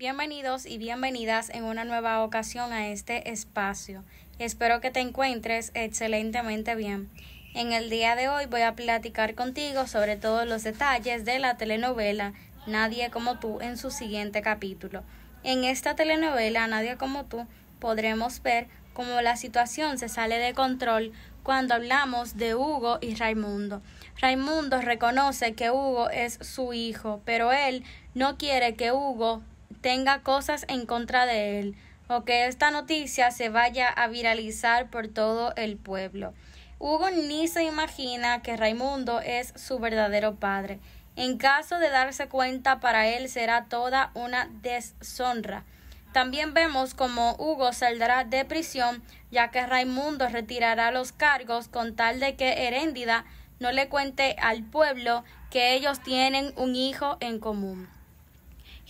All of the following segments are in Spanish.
Bienvenidos y bienvenidas en una nueva ocasión a este espacio. Espero que te encuentres excelentemente bien. En el día de hoy voy a platicar contigo sobre todos los detalles de la telenovela Nadie como tú en su siguiente capítulo. En esta telenovela Nadie como tú podremos ver cómo la situación se sale de control cuando hablamos de Hugo y Raimundo. Raimundo reconoce que Hugo es su hijo, pero él no quiere que Hugo tenga cosas en contra de él o que esta noticia se vaya a viralizar por todo el pueblo. Hugo ni se imagina que Raimundo es su verdadero padre. En caso de darse cuenta para él será toda una deshonra. También vemos como Hugo saldrá de prisión ya que Raimundo retirará los cargos con tal de que Heréndida no le cuente al pueblo que ellos tienen un hijo en común.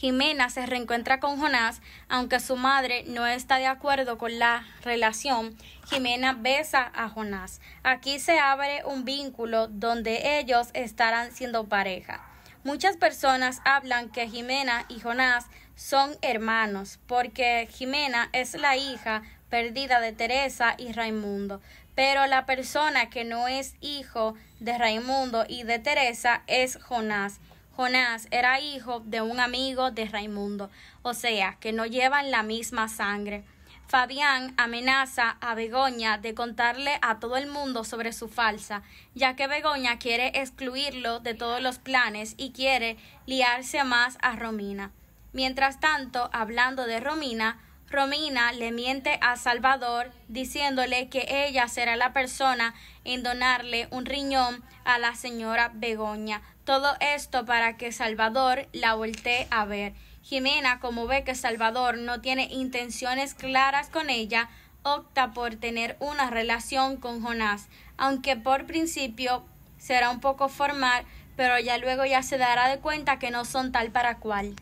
Jimena se reencuentra con Jonás, aunque su madre no está de acuerdo con la relación, Jimena besa a Jonás. Aquí se abre un vínculo donde ellos estarán siendo pareja. Muchas personas hablan que Jimena y Jonás son hermanos, porque Jimena es la hija perdida de Teresa y Raimundo, pero la persona que no es hijo de Raimundo y de Teresa es Jonás. Jonás era hijo de un amigo de Raimundo, o sea, que no llevan la misma sangre. Fabián amenaza a Begoña de contarle a todo el mundo sobre su falsa, ya que Begoña quiere excluirlo de todos los planes y quiere liarse más a Romina. Mientras tanto, hablando de Romina, Romina le miente a Salvador diciéndole que ella será la persona en donarle un riñón a la señora Begoña todo esto para que Salvador la voltee a ver. Jimena, como ve que Salvador no tiene intenciones claras con ella, opta por tener una relación con Jonás, aunque por principio será un poco formal, pero ya luego ya se dará de cuenta que no son tal para cual.